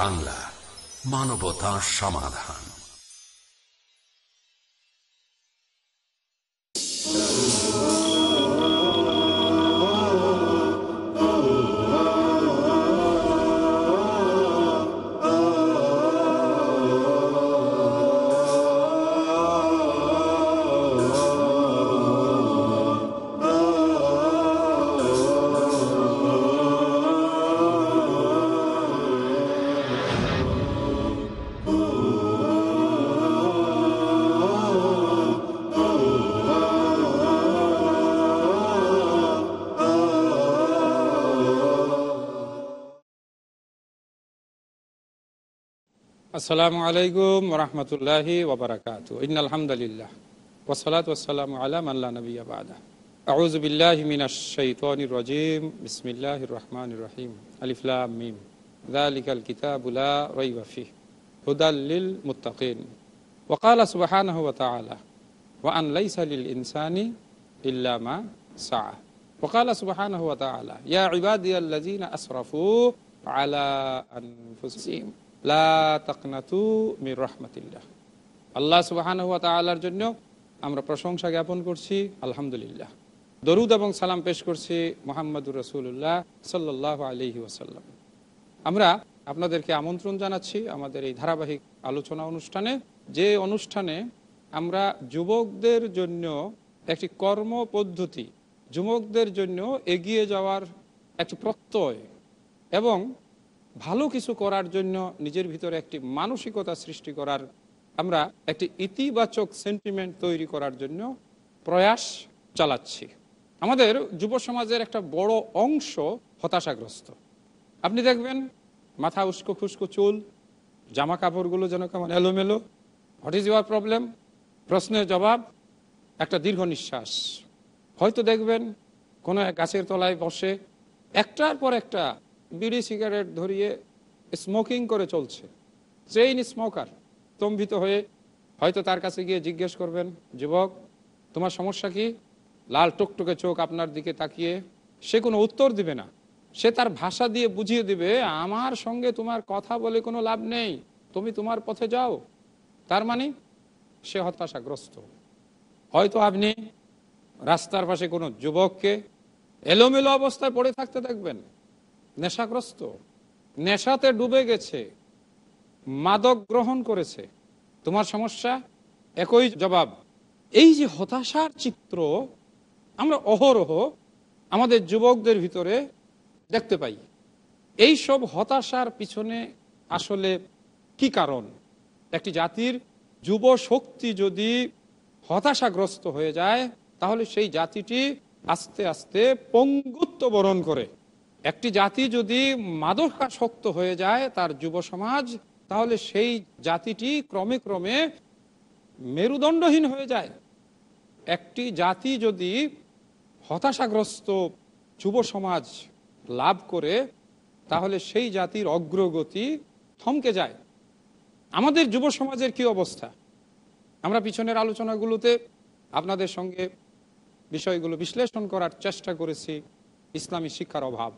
বাংলা মানবতা সমাধান السلام عليكم ورحمة الله وبركاته إن الحمد لله والصلاة والسلام على من لا نبي بعده أعوذ بالله من الشيطان الرجيم بسم الله الرحمن الرحيم ألف لام ميم ذلك الكتاب لا ريب فيه هدى للمتقين وقال سبحانه وتعالى وأن ليس للإنسان إلا ما سعى وقال سبحانه وتعالى يا عبادي الذين أسرفوا على أنفسهم লা তাকনাতু রহমতিল্লাহ আল্লাহ সুবাহ জন্য আমরা প্রশংসা জ্ঞাপন করছি আলহামদুলিল্লাহ দরুদ এবং সালাম পেশ করছি মোহাম্মদুর রসুল্লাহ সাল্লাহ আলহি ওসাল্লাম আমরা আপনাদেরকে আমন্ত্রণ জানাচ্ছি আমাদের এই ধারাবাহিক আলোচনা অনুষ্ঠানে যে অনুষ্ঠানে আমরা যুবকদের জন্য একটি কর্ম পদ্ধতি যুবকদের জন্য এগিয়ে যাওয়ার একটি প্রত্যয় এবং ভালো কিছু করার জন্য নিজের ভিতরে একটি মানসিকতা সৃষ্টি করার আমরা একটি ইতিবাচক সেন্টিমেন্ট তৈরি করার জন্য প্রয়াস চালাচ্ছি আমাদের যুব সমাজের একটা বড় অংশ হতাশাগ্রস্ত আপনি দেখবেন মাথা উস্কো খুস্কো চুল জামা কাপড়গুলো যেন কেমন এলোমেলো হোয়াট ইজ ইউর প্রবলেম প্রশ্নের জবাব একটা দীর্ঘ নিঃশ্বাস হয়তো দেখবেন কোনো এক গাছের তলায় বসে একটার পর একটা বিড়ি সিগারেট ধরিয়ে স্মোকিং করে চলছে চেইন স্মোকার স্তম্ভিত হয়ে হয়তো তার কাছে গিয়ে জিজ্ঞেস করবেন যুবক তোমার সমস্যা কি লাল টুকটুকে চোখ আপনার দিকে তাকিয়ে সে কোনো উত্তর দিবে না সে তার ভাষা দিয়ে বুঝিয়ে দিবে আমার সঙ্গে তোমার কথা বলে কোনো লাভ নেই তুমি তোমার পথে যাও তার মানে সে হতাশাগ্রস্ত হয়তো আপনি রাস্তার পাশে কোনো যুবককে এলোমেলো অবস্থায় পড়ে থাকতে দেখবেন নেশাগ্রস্ত নেশাতে ডুবে গেছে মাদক গ্রহণ করেছে তোমার সমস্যা একই জবাব এই যে হতাশার চিত্র আমরা অহরহ আমাদের যুবকদের ভিতরে দেখতে পাই এই সব হতাশার পিছনে আসলে কি কারণ একটি জাতির যুব শক্তি যদি হতাশাগ্রস্ত হয়ে যায় তাহলে সেই জাতিটি আস্তে আস্তে পঙ্গুত্ব বরণ করে একটি জাতি যদি মাদকাসক্ত হয়ে যায় তার যুব সমাজ তাহলে সেই জাতিটি ক্রমে ক্রমে মেরুদণ্ডহীন হয়ে যায় একটি জাতি যদি হতাশাগ্রস্ত যুব সমাজ লাভ করে তাহলে সেই জাতির অগ্রগতি থমকে যায় আমাদের যুব সমাজের কি অবস্থা আমরা পিছনের আলোচনাগুলোতে আপনাদের সঙ্গে বিষয়গুলো বিশ্লেষণ করার চেষ্টা করেছি ইসলামী শিক্ষার অভাব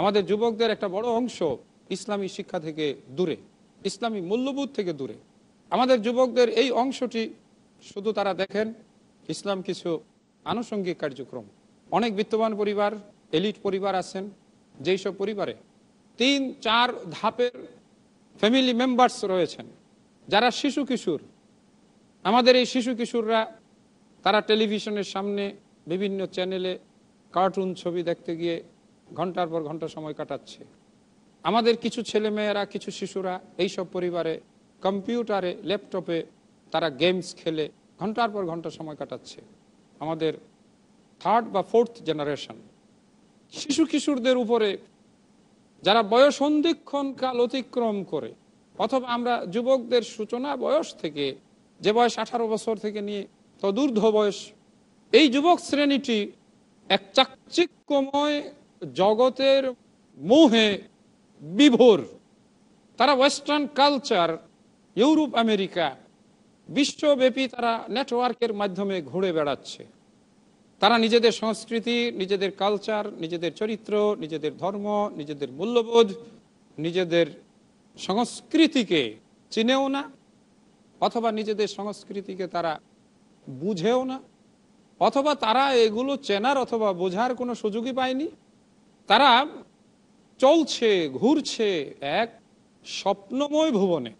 আমাদের যুবকদের একটা বড় অংশ ইসলামী শিক্ষা থেকে দূরে ইসলামী মূল্যবোধ থেকে দূরে আমাদের যুবকদের এই অংশটি শুধু তারা দেখেন ইসলাম কিছু আনুষঙ্গিক কার্যক্রম অনেক বিত্তবান পরিবার এলিট পরিবার আছেন যেই সব পরিবারে তিন চার ধাপের ফ্যামিলি মেম্বার্স রয়েছেন যারা শিশু কিশোর আমাদের এই শিশু কিশোররা তারা টেলিভিশনের সামনে বিভিন্ন চ্যানেলে কার্টুন ছবি দেখতে গিয়ে ঘন্টার পর ঘন্টা সময় কাটাচ্ছে আমাদের কিছু ছেলে মেয়েরা কিছু শিশুরা এইসব পরিবারে কম্পিউটারে ল্যাপটপে তারা গেমস খেলে ঘন্টার পর ঘন্টা সময় কাটাচ্ছে আমাদের থার্ড বা ফোর্থ জেনারেশন শিশু কিশোরদের উপরে যারা বয়স সন্ধিক্ষণ কাল অতিক্রম করে অথবা আমরা যুবকদের সূচনা বয়স থেকে যে বয়স আঠারো বছর থেকে নিয়ে তদূর্ধ্ব বয়স এই যুবক শ্রেণীটি এক চাকচিক্যময় জগতের মোহে বিভোর তারা ওয়েস্টার্ন কালচার ইউরোপ আমেরিকা বিশ্বব্যাপী তারা নেটওয়ার্কের মাধ্যমে ঘুরে বেড়াচ্ছে তারা নিজেদের সংস্কৃতি নিজেদের কালচার নিজেদের চরিত্র নিজেদের ধর্ম নিজেদের মূল্যবোধ নিজেদের সংস্কৃতিকে চিনেও না অথবা নিজেদের সংস্কৃতিকে তারা বুঝেও না অথবা তারা এগুলো চেনার অথবা বোঝার কোনো সুযোগই পায়নি তারা চলছে ঘুরছে এক স্বপ্নময় ভুবনে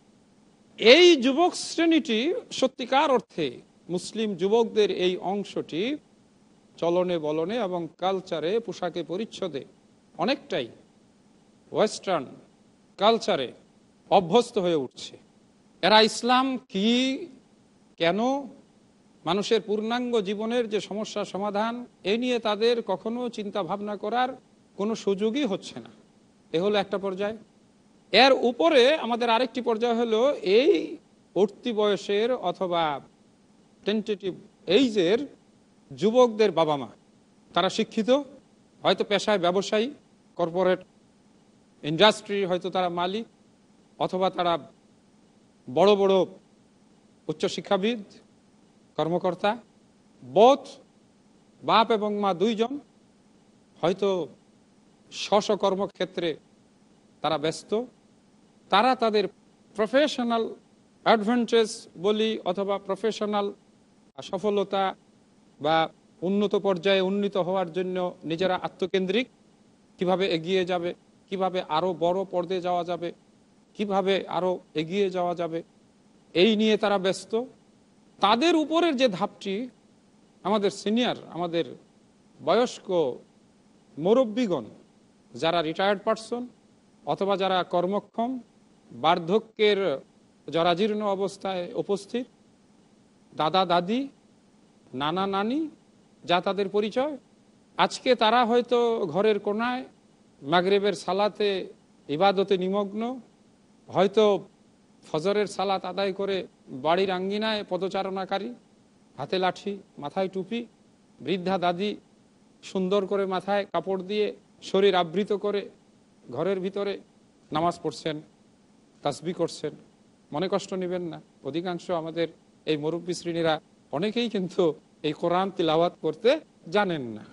এই যুবক শ্রেণীটি সত্যিকার অর্থে মুসলিম যুবকদের এই অংশটি চলনে বলনে এবং কালচারে পোশাকে পরিচ্ছদে অনেকটাই ওয়েস্টার্ন কালচারে অভ্যস্ত হয়ে উঠছে এরা ইসলাম কি কেন মানুষের পূর্ণাঙ্গ জীবনের যে সমস্যা সমাধান এ নিয়ে তাদের কখনো চিন্তা ভাবনা করার কোনো সুযোগই হচ্ছে না এ হলো একটা পর্যায় এর উপরে আমাদের আরেকটি পর্যায় হলো এই উঠতি বয়সের অথবা টেন্টেটিভ এইজের যুবকদের বাবা মা তারা শিক্ষিত হয়তো পেশায় ব্যবসায়ী কর্পোরেট ইন্ডাস্ট্রি হয়তো তারা মালিক অথবা তারা বড় বড় উচ্চশিক্ষাবিদ কর্মকর্তা বোধ বাপ এবং মা দুইজন হয়তো স্বস কর্মক্ষেত্রে তারা ব্যস্ত তারা তাদের প্রফেশনাল অ্যাডভেঞ্চার্স বলি অথবা প্রফেশনাল সফলতা বা উন্নত পর্যায়ে উন্নীত হওয়ার জন্য নিজেরা আত্মকেন্দ্রিক কিভাবে এগিয়ে যাবে কিভাবে আরও বড় পর্দে যাওয়া যাবে কিভাবে আরও এগিয়ে যাওয়া যাবে এই নিয়ে তারা ব্যস্ত তাদের উপরের যে ধাপটি আমাদের সিনিয়র আমাদের বয়স্ক মুরব্বীগণ যারা রিটায়ার্ড পার্সন অথবা যারা কর্মক্ষম বার্ধক্যের জরাজীর্ণ অবস্থায় উপস্থিত দাদা দাদি নানা নানি যা তাদের পরিচয় আজকে তারা হয়তো ঘরের কোনায় মাগরেবের সালাতে ইবাদতে নিমগ্ন হয়তো ফজরের সালাত আদায় করে বাড়ির আঙ্গিনায় পদচারণাকারী হাতে লাঠি মাথায় টুপি বৃদ্ধা দাদি সুন্দর করে মাথায় কাপড় দিয়ে শরীর আবৃত করে ঘরের ভিতরে নামাজ পড়ছেন তাসবি করছেন মনে কষ্ট নেবেন না অধিকাংশ আমাদের এই মুরব্বী শ্রেণীরা অনেকেই কিন্তু এই কোরআন তিলাওয়াত করতে জানেন না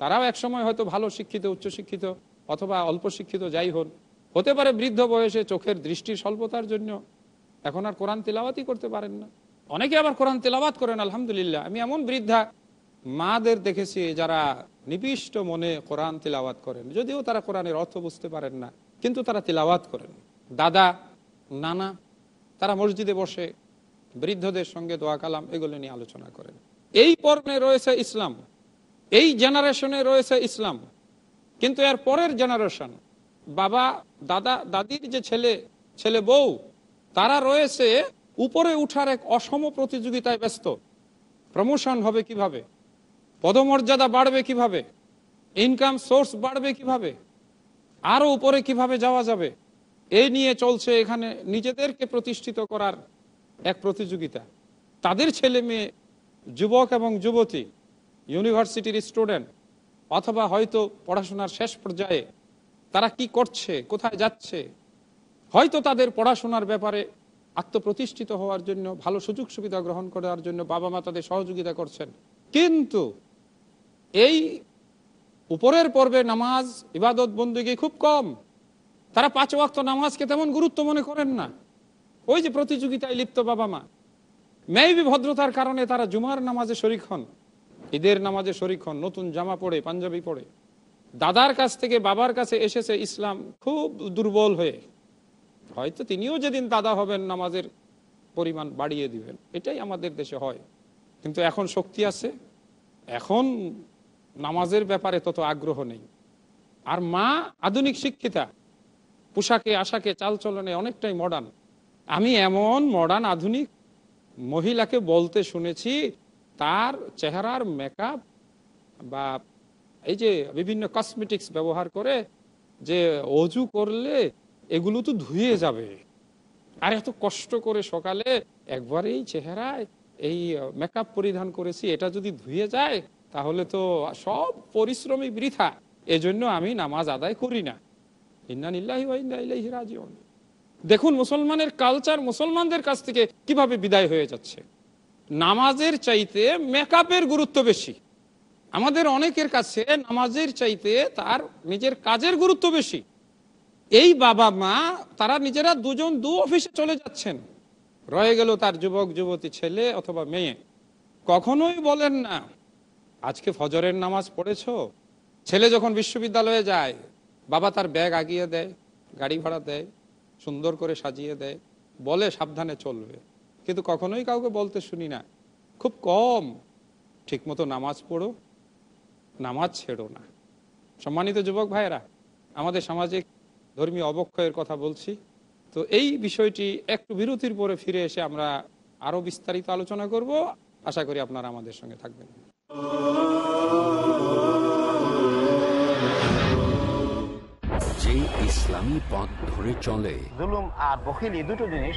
তারাও একসময় হয়তো ভালো শিক্ষিত উচ্চশিক্ষিত অথবা অল্প শিক্ষিত যাই হন হতে পারে বৃদ্ধ বয়সে চোখের দৃষ্টির স্বল্পতার জন্য এখন আর কোরআন তেলাওয়াতই করতে পারেন না অনেকে আবার কোরআন তেলাওয়াত করেন আলহামদুলিল্লাহ আমি এমন বৃদ্ধা মাদের দেখেছি যারা নিবিষ্ট মনে কোরআন তিলাওয়াত করেন যদিও তারা কোরআনের অর্থ বুঝতে পারেন না কিন্তু তারা তিলাওয়াত করেন দাদা নানা তারা মসজিদে বসে বৃদ্ধদের সঙ্গে দোয়া কালাম এগুলো নিয়ে আলোচনা করেন এই পর্বে রয়েছে ইসলাম এই জেনারেশনে রয়েছে ইসলাম কিন্তু এর পরের জেনারেশন বাবা দাদা দাদির যে ছেলে ছেলে বউ তারা রয়েছে উপরে উঠার এক অসম প্রতিযোগিতায় ব্যস্ত প্রমোশন হবে কিভাবে পদমর্যাদা বাড়বে কিভাবে ইনকাম সোর্স বাড়বে কিভাবে আরও উপরে কিভাবে যাওয়া যাবে এই নিয়ে চলছে এখানে নিজেদেরকে প্রতিষ্ঠিত করার এক প্রতিযোগিতা তাদের ছেলে মেয়ে যুবক এবং যুবতী ইউনিভার্সিটির স্টুডেন্ট অথবা হয়তো পড়াশোনার শেষ পর্যায়ে তারা কি করছে কোথায় যাচ্ছে হয়তো তাদের পড়াশোনার ব্যাপারে আত্মপ্রতিষ্ঠিত হওয়ার জন্য ভালো সুযোগ সুবিধা গ্রহণ করার জন্য বাবা মা তাদের সহযোগিতা করছেন কিন্তু এই উপরের পর্বে নামাজ ইবাদত বন্দুকি খুব কম তারা পাঁচ ওয়াক্ত নামাজকে তেমন গুরুত্ব মনে করেন না ওই যে প্রতিযোগিতায় লিপ্ত বাবা মা মেয়েবি ভদ্রতার কারণে তারা জুমার নামাজে শরিক হন ঈদের নামাজে শরিক হন নতুন জামা পড়ে পাঞ্জাবি পড়ে দাদার কাছ থেকে বাবার কাছে এসেছে ইসলাম খুব দুর্বল হয়ে হয়তো তিনিও যেদিন দাদা হবেন নামাজের পরিমাণ বাড়িয়ে দিবেন এটাই আমাদের দেশে হয় কিন্তু এখন শক্তি আছে এখন নামাজের ব্যাপারে তত আগ্রহ নেই আর মা আধুনিক শিক্ষিতা পোশাকে আশাকে চালচলনে অনেকটাই মডার্ন আমি এমন মডার্ন আধুনিক মহিলাকে বলতে শুনেছি তার চেহারার মেকআপ বা এই যে বিভিন্ন কসমেটিক্স ব্যবহার করে যে অজু করলে এগুলো তো ধুয়ে যাবে আর এত কষ্ট করে সকালে একবারেই চেহারায় এই মেকআপ পরিধান করেছি এটা যদি ধুয়ে যায় তাহলে তো সব পরিশ্রমী বৃথা এজন্য আমি নামাজ আদায় করি না ইন্নানিল্লাহি ইল্লাহি দেখুন মুসলমানের কালচার মুসলমানদের কাছ থেকে কিভাবে বিদায় হয়ে যাচ্ছে নামাজের চাইতে মেকআপের গুরুত্ব বেশি আমাদের অনেকের কাছে নামাজের চাইতে তার নিজের কাজের গুরুত্ব বেশি এই বাবা মা তারা নিজেরা দুজন দু অফিসে চলে যাচ্ছেন রয়ে গেল তার যুবক যুবতী ছেলে অথবা মেয়ে কখনোই বলেন না আজকে ফজরের নামাজ পড়েছ ছেলে যখন বিশ্ববিদ্যালয়ে যায় বাবা তার ব্যাগ আগিয়ে দেয় গাড়ি ভাড়া দেয় সুন্দর করে সাজিয়ে দেয় বলে সাবধানে চলবে কিন্তু কখনোই কাউকে বলতে শুনি না খুব কম ঠিকমতো নামাজ পড়ো নামাজ ছেড়ো না সম্মানিত যুবক ভাইয়েরা আমাদের সামাজিক ধর্মীয় অবক্ষয়ের কথা বলছি তো এই বিষয়টি একটু বিরতির পরে ফিরে এসে আমরা আরও বিস্তারিত আলোচনা করব আশা করি আপনারা আমাদের সঙ্গে থাকবেন ইসলামী পথ ধরে চলে জুলুম আর বখিল এই দুটো জিনিস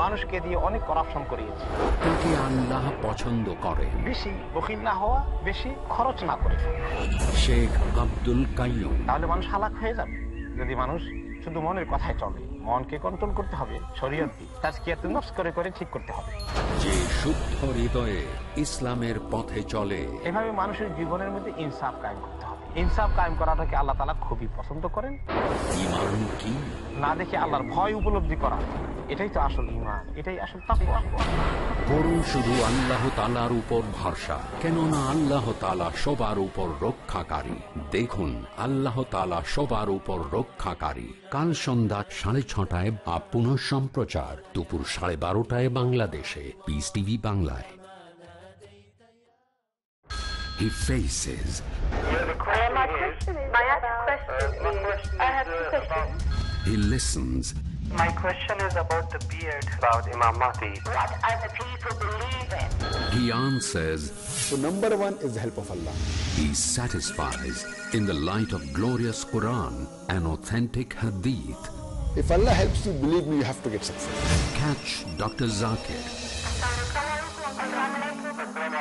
মানুষকে দিয়ে অনেক করাপশন করিয়েছে তাকে আল্লাহ পছন্দ করে বেশি বখিল না হওয়া বেশি খরচ না করে শেখ আব্দুল কাইম তাহলে মানুষ হালাক হয়ে যাবে যদি মানুষ শুধু মনের কথায় চলে মনকে কন্ট্রোল করতে হবে শরীয়ত তাজকিয়াতুনফস করে করে ঠিক করতে হবে যে শুদ্ধ হৃদয়ে ইসলামের পথে চলে এভাবে মানুষের জীবনের মধ্যে ইনসাফ কায়েম করতে ইনসাফ কায়েম করাটাকে আল্লাহ তালা খুবই পছন্দ করেন কি না দেখে আল্লাহর ভয় উপলব্ধি করা এটাই তো আসল ইমান এটাই আসল করুন শুধু আল্লাহ তালার উপর ভরসা কেননা আল্লাহ তালা সবার উপর রক্ষাকারী দেখুন আল্লাহ তালা সবার উপর রক্ষাকারী কাল সন্ধ্যা সাড়ে ছটায় বা পুনঃ সম্প্রচার দুপুর সাড়ে বারোটায় বাংলাদেশে পিস টিভি বাংলায় he faces. my question is, uh, uh, about, I have questions. He listens. My question is about the beard, about Imam Mahdi. What the people believe in? He answers. So number one is the help of Allah. He satisfies in the light of glorious Quran and authentic Hadith. If Allah helps you, believe me, you have to get success. Catch Dr. Zakir.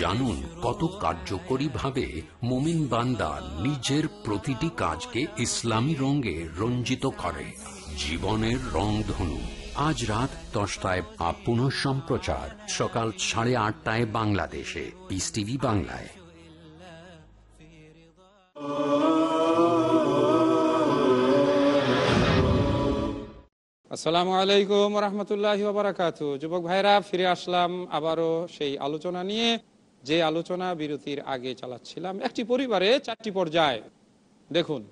জানুন কত কার্যকরী ভাবে মোমিন বান্দা নিজের প্রতিটি কাজকে ইসলামী রঙে রঞ্জিত করে জীবনের ধনু আজ রাত দশটায় আপন সম্প্রচার সকাল সাড়ে আটটায় বাংলাদেশে পিস টিভি বাংলায় আসসালামু আলাইকুম রহমতুল্লাহ বারাকাতু যুবক ভাইরা ফিরে আসলাম আবারও সেই আলোচনা নিয়ে যে আলোচনা বিরতির আগে চালাচ্ছিলাম একটি পরিবারে চারটি পর্যায় দেখুন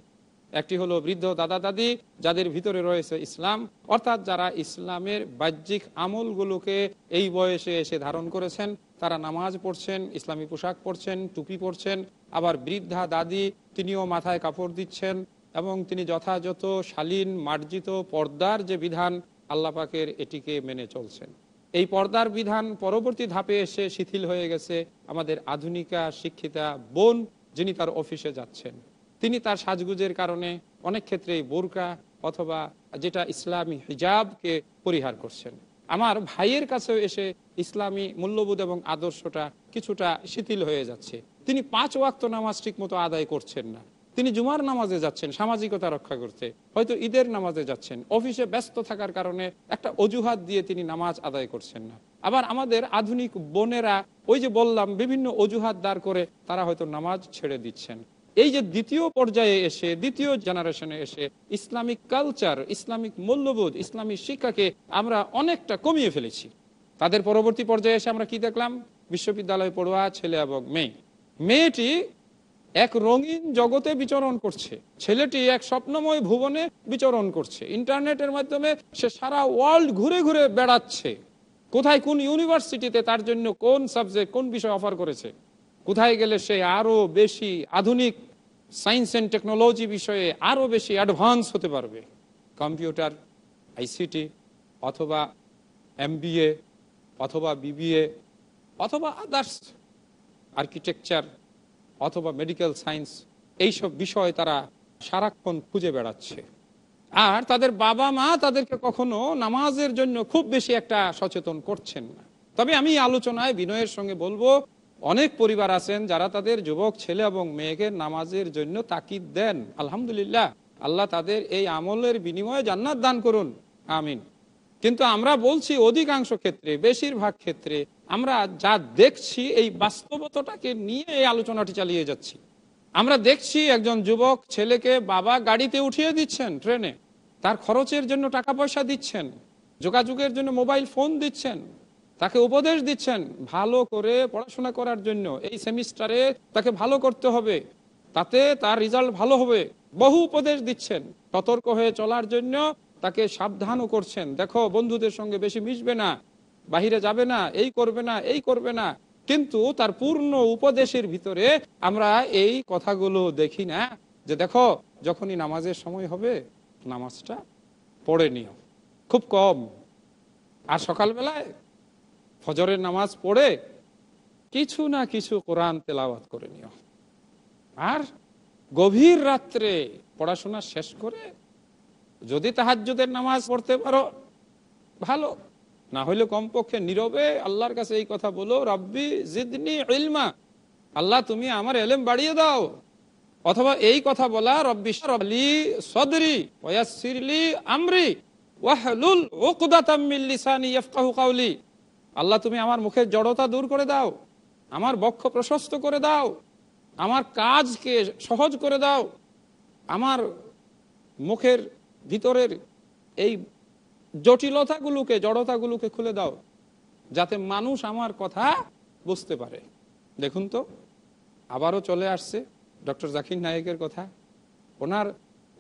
একটি হলো বৃদ্ধ দাদা দাদি যাদের ভিতরে রয়েছে ইসলাম অর্থাৎ যারা ইসলামের বাহ্যিক আমলগুলোকে এই বয়সে এসে ধারণ করেছেন তারা নামাজ পড়ছেন ইসলামী পোশাক পরছেন টুপি পরছেন আবার বৃদ্ধা দাদি তিনিও মাথায় কাপড় দিচ্ছেন এবং তিনি যথাযথ শালীন মার্জিত পর্দার যে বিধান আল্লাপাকের এটিকে মেনে চলছেন এই পর্দার বিধান পরবর্তী ধাপে এসে শিথিল হয়ে গেছে আমাদের আধুনিকা শিক্ষিতা বোন যিনি তার অফিসে যাচ্ছেন তিনি তার সাজগুজের কারণে অনেক ক্ষেত্রে বোরকা অথবা যেটা ইসলামী হিজাবকে পরিহার করছেন আমার ভাইয়ের কাছেও এসে ইসলামী মূল্যবোধ এবং আদর্শটা কিছুটা শিথিল হয়ে যাচ্ছে তিনি পাঁচ ওয়াক্ত নামাজ ঠিক মতো আদায় করছেন না তিনি জুমার নামাজে যাচ্ছেন সামাজিকতা রক্ষা করতে হয়তো ঈদের নামাজে যাচ্ছেন অফিসে ব্যস্ত থাকার কারণে একটা অজুহাত দিয়ে তিনি নামাজ আদায় করছেন না আবার আমাদের আধুনিক বোনেরা ওই যে বললাম বিভিন্ন অজুহাত দাঁড় করে তারা হয়তো নামাজ ছেড়ে দিচ্ছেন এই যে দ্বিতীয় পর্যায়ে এসে দ্বিতীয় জেনারেশনে এসে ইসলামিক কালচার ইসলামিক মূল্যবোধ ইসলামিক শিক্ষাকে আমরা অনেকটা কমিয়ে ফেলেছি তাদের পরবর্তী পর্যায়ে এসে আমরা কি দেখলাম বিশ্ববিদ্যালয়ে পড়ুয়া ছেলে এবং মেয়ে মেয়েটি এক রঙিন জগতে বিচরণ করছে ছেলেটি এক স্বপ্নময় ভুবনে বিচরণ করছে ইন্টারনেটের মাধ্যমে সে সারা ওয়ার্ল্ড ঘুরে ঘুরে বেড়াচ্ছে কোথায় কোন ইউনিভার্সিটিতে তার জন্য কোন সাবজেক্ট কোন বিষয় অফার করেছে কোথায় গেলে সে আরও বেশি আধুনিক সায়েন্স অ্যান্ড টেকনোলজি বিষয়ে আরও বেশি অ্যাডভান্স হতে পারবে কম্পিউটার আইসিটি অথবা এমবিএ অথবা বিবিএ অথবা আদার্স আর্কিটেকচার অথবা মেডিকেল সায়েন্স এইসব বিষয়ে তারা সারাক্ষণ খুঁজে বেড়াচ্ছে আর তাদের বাবা মা তাদেরকে কখনো নামাজের জন্য খুব বেশি একটা সচেতন করছেন না তবে আমি আলোচনায় বিনয়ের সঙ্গে বলবো অনেক পরিবার আছেন যারা তাদের যুবক ছেলে এবং মেয়েকে নামাজের জন্য তাকিদ দেন আলহামদুলিল্লাহ আল্লাহ তাদের এই আমলের বিনিময়ে জান্নাত দান করুন আমিন কিন্তু আমরা বলছি অধিকাংশ ক্ষেত্রে বেশিরভাগ ক্ষেত্রে আমরা যা দেখছি এই বাস্তবতাটাকে নিয়ে এই আলোচনাটি চালিয়ে যাচ্ছি আমরা দেখছি একজন যুবক ছেলেকে বাবা গাড়িতে উঠিয়ে দিচ্ছেন ট্রেনে তার খরচের জন্য টাকা পয়সা দিচ্ছেন যোগাযোগের জন্য মোবাইল ফোন দিচ্ছেন তাকে উপদেশ দিচ্ছেন ভালো করে পড়াশোনা করার জন্য এই সেমিস্টারে তাকে ভালো করতে হবে তাতে তার রেজাল্ট ভালো হবে বহু উপদেশ দিচ্ছেন সতর্ক হয়ে চলার জন্য তাকে সাবধানও করছেন দেখো বন্ধুদের সঙ্গে বেশি মিশবে না বাহিরে যাবে না এই করবে না এই করবে না কিন্তু তার পূর্ণ উপদেশের ভিতরে আমরা এই কথাগুলো দেখি না যে দেখো যখনই নামাজের সময় হবে নামাজটা পড়ে নিও খুব কম আর সকালবেলায় ফজরের নামাজ পড়ে কিছু না কিছু কোরআন তেলাওয়াত করে নিও আর গভীর রাত্রে পড়াশোনা শেষ করে যদি তাহাজুদের নামাজ পড়তে পারো ভালো না হলে কমপক্ষে নীরবে আল্লাহর কাছে এই কথা বলো রাব্বি জিদনি ইলমা আল্লাহ তুমি আমার এলেম বাড়িয়ে দাও অথবা এই কথা বলা রব্বি সরলি সদরি ওয়াসিরলি আমরি ওয়াহলুল উকদাতাম মিন কাওলি আল্লাহ তুমি আমার মুখের জড়তা দূর করে দাও আমার বক্ষ প্রশস্ত করে দাও আমার কাজকে সহজ করে দাও আমার মুখের ভিতরের এই জটিলতাগুলোকে জড়তাগুলোকে খুলে দাও যাতে মানুষ আমার কথা বুঝতে পারে দেখুন তো আবারও চলে আসছে ডক্টর জাকির নায়েকের কথা ওনার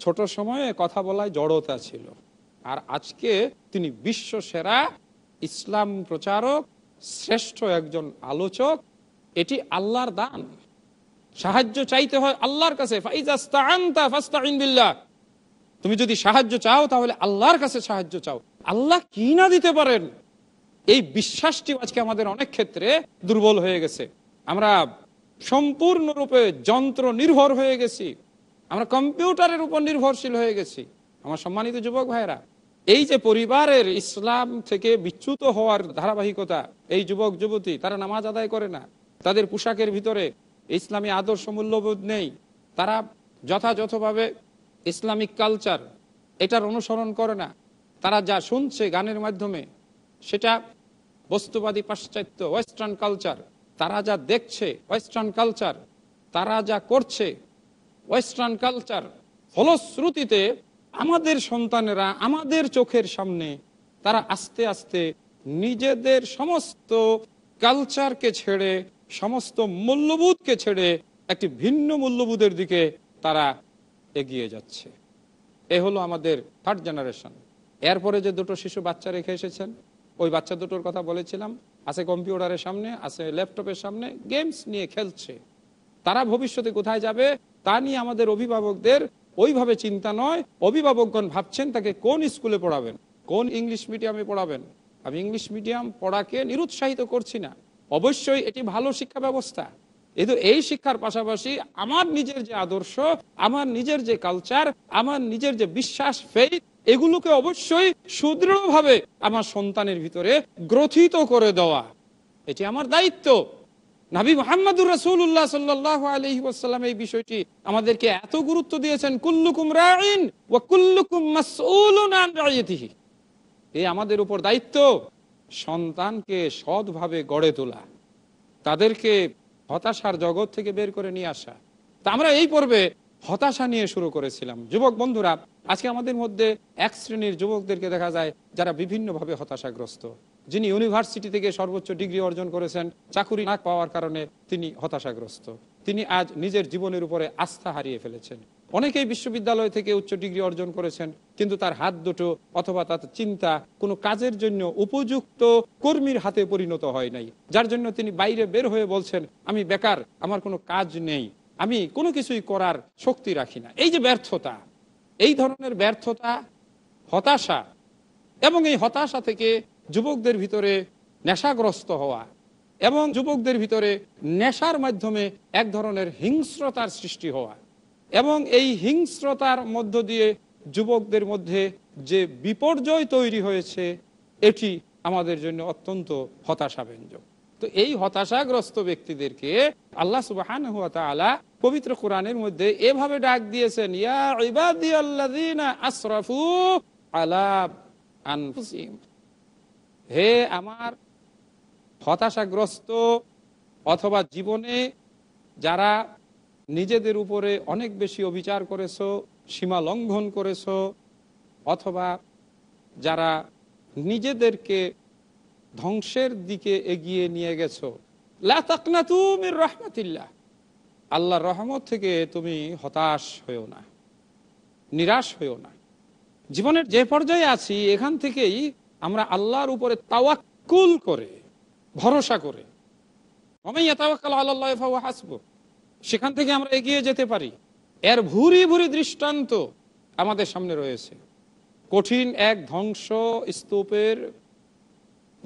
ছোট সময়ে কথা বলায় জড়তা ছিল আর আজকে তিনি বিশ্ব সেরা ইসলাম প্রচারক শ্রেষ্ঠ একজন আলোচক এটি আল্লাহর দান সাহায্য চাইতে হয় আল্লাহর কাছে ফাইজাস্তা আন্তা ফাস্তা ইনবিল্লা তুমি যদি সাহায্য চাও তাহলে আল্লাহর কাছে সাহায্য চাও আল্লাহ কি না দিতে পারেন এই বিশ্বাসটি আজকে আমাদের অনেক ক্ষেত্রে দুর্বল হয়ে গেছে আমরা সম্পূর্ণরূপে যন্ত্র নির্ভর হয়ে গেছি আমরা কম্পিউটারের উপর নির্ভরশীল হয়ে গেছি আমার সম্মানিত যুবক ভাইরা এই যে পরিবারের ইসলাম থেকে বিচ্যুত হওয়ার ধারাবাহিকতা এই যুবক যুবতী তারা নামাজ আদায় করে না তাদের পোশাকের ভিতরে ইসলামী আদর্শ মূল্যবোধ নেই তারা যথাযথভাবে ইসলামিক কালচার এটার অনুসরণ করে না তারা যা শুনছে গানের মাধ্যমে সেটা বস্তুবাদী পাশ্চাত্য ওয়েস্টার্ন কালচার তারা যা দেখছে ওয়েস্টার্ন কালচার তারা যা করছে ওয়েস্টার্ন কালচার ফলশ্রুতিতে আমাদের সন্তানেরা আমাদের চোখের সামনে তারা আস্তে আস্তে নিজেদের সমস্ত কালচারকে ছেড়ে সমস্ত মূল্যবোধকে ছেড়ে একটি ভিন্ন মূল্যবোধের দিকে তারা এগিয়ে যাচ্ছে এ হলো আমাদের থার্ড জেনারেশন এরপরে যে দুটো শিশু বাচ্চা রেখে এসেছেন ওই বাচ্চা দুটোর কথা বলেছিলাম আছে কম্পিউটারের সামনে আছে ল্যাপটপের সামনে গেমস নিয়ে খেলছে তারা ভবিষ্যতে কোথায় যাবে তা নিয়ে আমাদের অভিভাবকদের ওইভাবে চিন্তা নয় অভিভাবকগণ ভাবছেন তাকে কোন স্কুলে পড়াবেন কোন ইংলিশ মিডিয়ামে পড়াবেন আমি ইংলিশ মিডিয়াম পড়াকে নিরুৎসাহিত করছি না অবশ্যই এটি ভালো শিক্ষা ব্যবস্থা কিন্তু এই শিক্ষার পাশাপাশি আমার নিজের যে আদর্শ আমার নিজের যে কালচার আমার নিজের যে বিশ্বাস ফেইথ এগুলোকে অবশ্যই সুদৃঢ়ভাবে আমার সন্তানের ভিতরে গ্রথিত করে দেওয়া এটি আমার দায়িত্ব নাবি মোহাম্মদুর রাসুল্লাহ সাল্লাহ আলহি এই বিষয়টি আমাদেরকে এত গুরুত্ব দিয়েছেন কুল্লুকুম রাইন ও কুল্লুকুম মাসউলিহি এ আমাদের উপর দায়িত্ব সন্তানকে সৎভাবে গড়ে তোলা তাদেরকে হতাশার জগৎ থেকে বের করে নিয়ে আসা তা আমরা এই পর্বে হতাশা নিয়ে শুরু করেছিলাম যুবক বন্ধুরা আজকে আমাদের মধ্যে এক শ্রেণীর যুবকদেরকে দেখা যায় যারা বিভিন্নভাবে হতাশাগ্রস্ত যিনি ইউনিভার্সিটি থেকে সর্বোচ্চ ডিগ্রি অর্জন করেছেন চাকুরি না পাওয়ার কারণে তিনি হতাশাগ্রস্ত তিনি আজ নিজের জীবনের উপরে আস্থা হারিয়ে ফেলেছেন অনেকেই বিশ্ববিদ্যালয় থেকে উচ্চ ডিগ্রি অর্জন করেছেন কিন্তু তার হাত দুটো অথবা তার চিন্তা কোনো কাজের জন্য উপযুক্ত কর্মীর হাতে পরিণত হয় নাই যার জন্য তিনি বাইরে বের হয়ে বলছেন আমি বেকার আমার কোনো কাজ নেই আমি কোনো কিছুই করার শক্তি রাখি না এই যে ব্যর্থতা এই ধরনের ব্যর্থতা হতাশা এবং এই হতাশা থেকে যুবকদের ভিতরে নেশাগ্রস্ত হওয়া এবং যুবকদের ভিতরে নেশার মাধ্যমে এক ধরনের হিংস্রতার সৃষ্টি হওয়া এবং এই হিংস্রতার মধ্য দিয়ে যুবকদের মধ্যে যে বিপর্যয় তৈরি হয়েছে এটি আমাদের জন্য অত্যন্ত হতাশাব্যঞ্জক তো এই হতাশাগ্রস্ত ব্যক্তিদেরকে আল্লাহ সুবাহান হুয়া তালা পবিত্র কোরআনের মধ্যে এভাবে ডাক দিয়েছেন আসরাফু আলাপ হে আমার হতাশাগ্রস্ত অথবা জীবনে যারা নিজেদের উপরে অনেক বেশি অবিচার করেছ সীমা লঙ্ঘন করেছ অথবা যারা নিজেদেরকে ধ্বংসের দিকে এগিয়ে নিয়ে গেছো রহমতিল্লা আল্লাহ আল্লাহর রহমত থেকে তুমি হতাশ হয়েও না নিরাশ হয়েও না জীবনের যে পর্যায়ে আছি এখান থেকেই আমরা আল্লাহর উপরে তাওয়াক্কুল করে ভরসা করে আমি তাওয়াক্কাল আল্লাহ হাসবো সেখান থেকে আমরা এগিয়ে যেতে পারি এর ভুরি ভুরি দৃষ্টান্ত আমাদের সামনে রয়েছে কঠিন এক ধ্বংস স্তূপের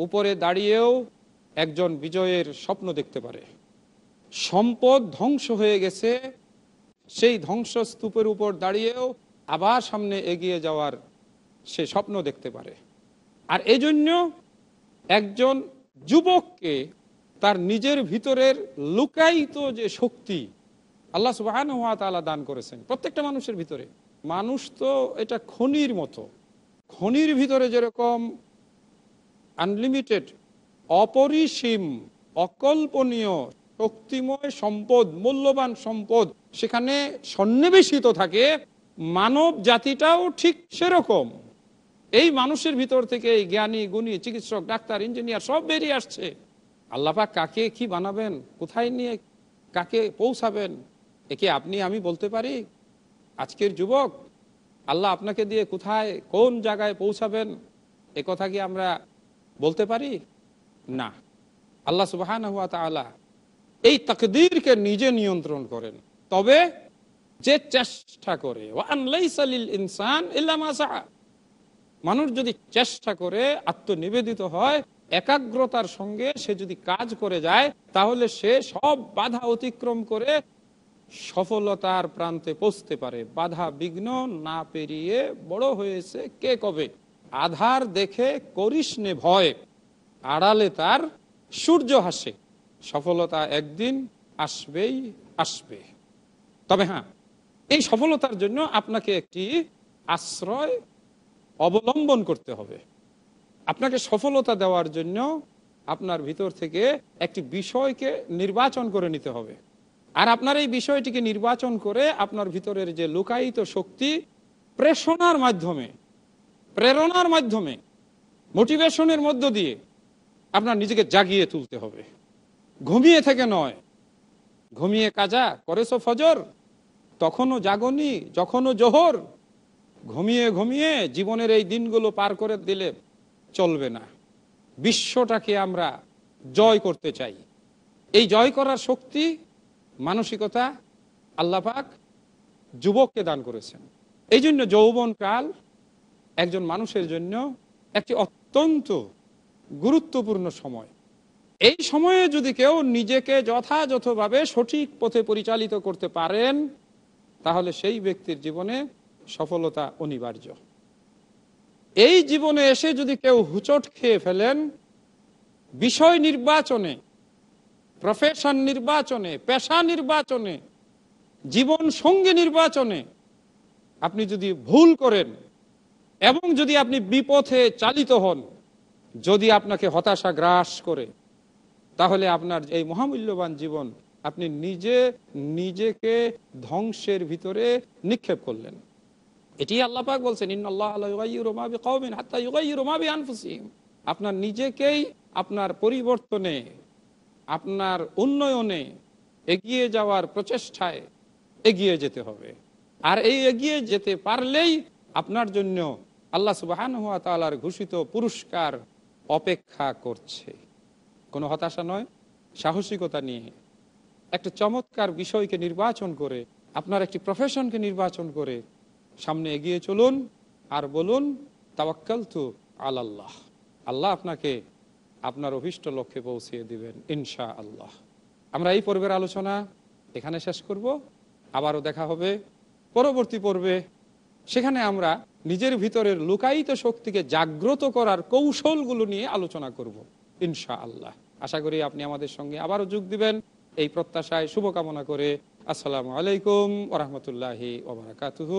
উপরে দাঁড়িয়েও একজন বিজয়ের স্বপ্ন দেখতে পারে সম্পদ ধ্বংস হয়ে গেছে সেই ধ্বংস স্তূপের উপর দাঁড়িয়েও আবার সামনে এগিয়ে যাওয়ার সে স্বপ্ন দেখতে পারে আর এজন্য একজন যুবককে তার নিজের ভিতরের লুকায়িত যে শক্তি আল্লাহ সুবাহান হাত তালা দান করেছেন প্রত্যেকটা মানুষের ভিতরে মানুষ তো এটা খনির মতো খনির ভিতরে যেরকম আনলিমিটেড অপরিসীম অকল্পনীয় শক্তিময় সম্পদ মূল্যবান সম্পদ সেখানে সন্নিবেশিত থাকে মানব জাতিটাও ঠিক সেরকম এই মানুষের ভিতর থেকে এই জ্ঞানী গুণী চিকিৎসক ডাক্তার ইঞ্জিনিয়ার সব বেরিয়ে আসছে আল্লাপা কাকে কি বানাবেন কোথায় নিয়ে কাকে পৌঁছাবেন একে আপনি আমি বলতে পারি আজকের যুবক আল্লাহ আপনাকে দিয়ে কোথায় কোন জায়গায় পৌঁছাবেন এ কথা কি আমরা বলতে পারি না আল্লাহ সুবাহান হুয়া তালা এই তকদিরকে নিজে নিয়ন্ত্রণ করেন তবে যে চেষ্টা করে ইনসান মানুষ যদি চেষ্টা করে আত্মনিবেদিত হয় একাগ্রতার সঙ্গে সে যদি কাজ করে যায় তাহলে সে সব বাধা অতিক্রম করে সফলতার প্রান্তে পৌঁছতে পারে বাধা বিঘ্ন না পেরিয়ে বড় হয়েছে কে কবে আধার দেখে করিসনে ভয়ে ভয় আড়ালে তার সূর্য হাসে সফলতা একদিন আসবেই আসবে তবে হ্যাঁ এই সফলতার জন্য আপনাকে একটি আশ্রয় অবলম্বন করতে হবে আপনাকে সফলতা দেওয়ার জন্য আপনার ভিতর থেকে একটি বিষয়কে নির্বাচন করে নিতে হবে আর আপনার এই বিষয়টিকে নির্বাচন করে আপনার ভিতরের যে লুকায়িত শক্তি প্রেষণার মাধ্যমে প্রেরণার মাধ্যমে মোটিভেশনের মধ্য দিয়ে আপনার নিজেকে জাগিয়ে তুলতে হবে ঘুমিয়ে থেকে নয় ঘুমিয়ে কাজা করেছো ফজর তখনও জাগনি যখনও জোহর ঘুমিয়ে ঘুমিয়ে জীবনের এই দিনগুলো পার করে দিলে চলবে না বিশ্বটাকে আমরা জয় করতে চাই এই জয় করার শক্তি মানসিকতা আল্লাপাক যুবককে দান করেছেন এই জন্য যৌবনকাল একজন মানুষের জন্য একটি অত্যন্ত গুরুত্বপূর্ণ সময় এই সময়ে যদি কেউ নিজেকে যথাযথভাবে সঠিক পথে পরিচালিত করতে পারেন তাহলে সেই ব্যক্তির জীবনে সফলতা অনিবার্য এই জীবনে এসে যদি কেউ হুচট খেয়ে ফেলেন বিষয় নির্বাচনে প্রফেশন নির্বাচনে পেশা নির্বাচনে জীবন সঙ্গী নির্বাচনে আপনি যদি ভুল করেন এবং যদি আপনি বিপথে চালিত হন যদি আপনাকে হতাশা গ্রাস করে তাহলে আপনার এই মহামূল্যবান জীবন আপনি নিজে নিজেকে ধ্বংসের ভিতরে নিক্ষেপ করলেন এটি আল্লাপাক বলছেন আপনার নিজেকেই আপনার পরিবর্তনে আপনার উন্নয়নে এগিয়ে যাওয়ার প্রচেষ্টায় এগিয়ে যেতে হবে আর এই এগিয়ে যেতে পারলেই আপনার জন্য আল্লাহ সুবাহান হুয়া তালার ঘোষিত পুরস্কার অপেক্ষা করছে কোনো হতাশা নয় সাহসিকতা নিয়ে একটা চমৎকার বিষয়কে নির্বাচন করে আপনার একটি প্রফেশনকে নির্বাচন করে সামনে এগিয়ে চলুন আর বলুন তাওয়াক্কাল তু আল্লাহ আল্লাহ আপনাকে আপনার অভিষ্ট লক্ষ্যে পৌঁছিয়ে দিবেন ইনশা আল্লাহ আমরা এই পর্বের আলোচনা এখানে শেষ করব আবারও দেখা হবে পরবর্তী পর্বে সেখানে আমরা নিজের ভিতরের লুকায়িত শক্তিকে জাগ্রত করার কৌশলগুলো নিয়ে আলোচনা করব ইনশা আল্লাহ আশা করি আপনি আমাদের সঙ্গে আবারও যোগ দিবেন এই প্রত্যাশায় শুভকামনা করে আসসালামু আলাইকুম আহমতুল্লাহ ওবরাকাতুহু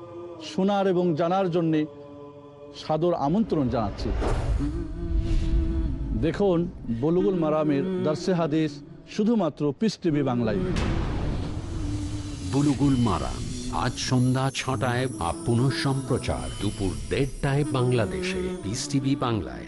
শোনার এবং জানার জন্যে সাদর আমন্ত্রণ জানাচ্ছি দেখুন বলুগুল মারামের দার্সে হাদিস শুধুমাত্র পিস টিভি বাংলায় বুলুগুল মারাম আজ সন্ধ্যা ছটায় বা সম্প্রচার দুপুর দেড়টায় বাংলাদেশে পিস টিভি বাংলায়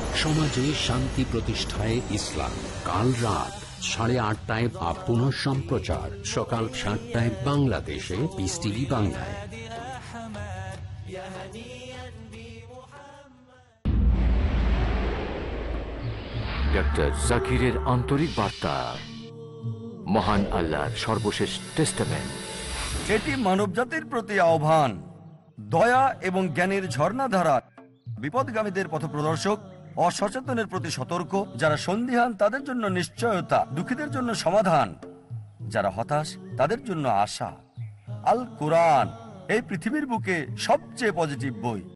সমাজে শান্তি প্রতিষ্ঠায় ইসলাম কাল রাত সাড়ে আটটায় বা পুনঃ সম্প্রচার সকাল সাতটায় বাংলাদেশে পিস টিভি বাংলায় ডক্টর জাকিরের আন্তরিক বার্তা মহান আল্লাহর সর্বশেষ টেস্টামেন্ট এটি মানবজাতির প্রতি আহ্বান দয়া এবং জ্ঞানের ঝর্ণাধারা বিপদগামীদের পথ প্রদর্শক অসচেতনের প্রতি সতর্ক যারা সন্ধিহান তাদের জন্য নিশ্চয়তা দুঃখীদের জন্য সমাধান যারা হতাশ তাদের জন্য আশা আল কোরআন এই পৃথিবীর বুকে সবচেয়ে পজিটিভ বই